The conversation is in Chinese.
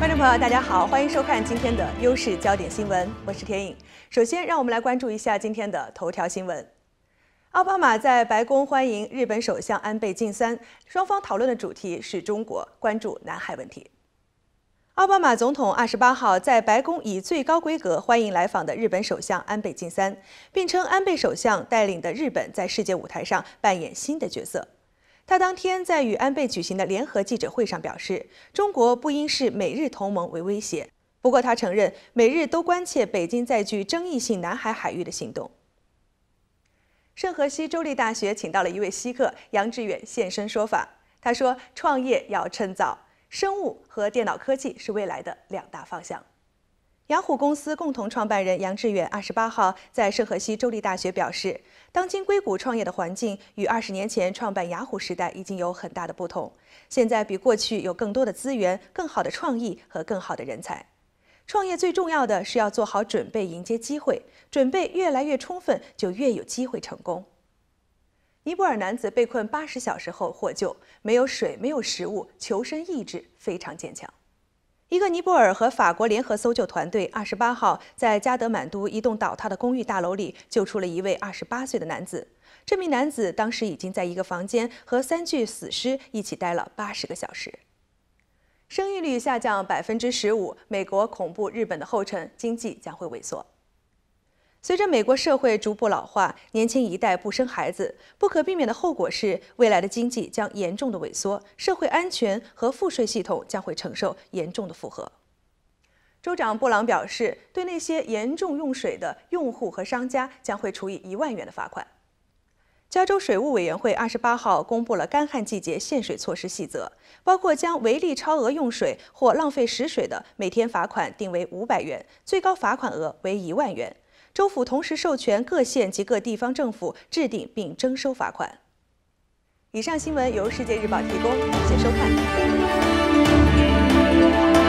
观众朋友，大家好，欢迎收看今天的《优势焦点新闻》，我是田颖。首先，让我们来关注一下今天的头条新闻：奥巴马在白宫欢迎日本首相安倍晋三，双方讨论的主题是中国，关注南海问题。奥巴马总统二十八号在白宫以最高规格欢迎来访的日本首相安倍晋三，并称安倍首相带领的日本在世界舞台上扮演新的角色。他当天在与安倍举行的联合记者会上表示，中国不应视美日同盟为威胁。不过，他承认美日都关切北京在具争议性南海海域的行动。圣河西州立大学请到了一位稀客杨致远现身说法。他说，创业要趁早，生物和电脑科技是未来的两大方向。雅虎公司共同创办人杨致远二十八号在圣何西州立大学表示，当今硅谷创业的环境与二十年前创办雅虎时代已经有很大的不同。现在比过去有更多的资源、更好的创意和更好的人才。创业最重要的是要做好准备迎接机会，准备越来越充分，就越有机会成功。尼泊尔男子被困八十小时后获救，没有水，没有食物，求生意志非常坚强。一个尼泊尔和法国联合搜救团队二十八号在加德满都一栋倒塌的公寓大楼里救出了一位二十八岁的男子。这名男子当时已经在一个房间和三具死尸一起待了八十个小时。生育率下降百分之十五，美国恐怖日本的后尘，经济将会萎缩。随着美国社会逐步老化，年轻一代不生孩子，不可避免的后果是未来的经济将严重的萎缩，社会安全和赋税系统将会承受严重的负荷。州长布朗表示，对那些严重用水的用户和商家将会处以一万元的罚款。加州水务委员会二十八号公布了干旱季节限水措施细则，包括将违例超额用水或浪费食水的每天罚款定为五百元，最高罚款额为一万元。州府同时授权各县及各地方政府制定并征收罚款。以上新闻由世界日报提供，感谢收看。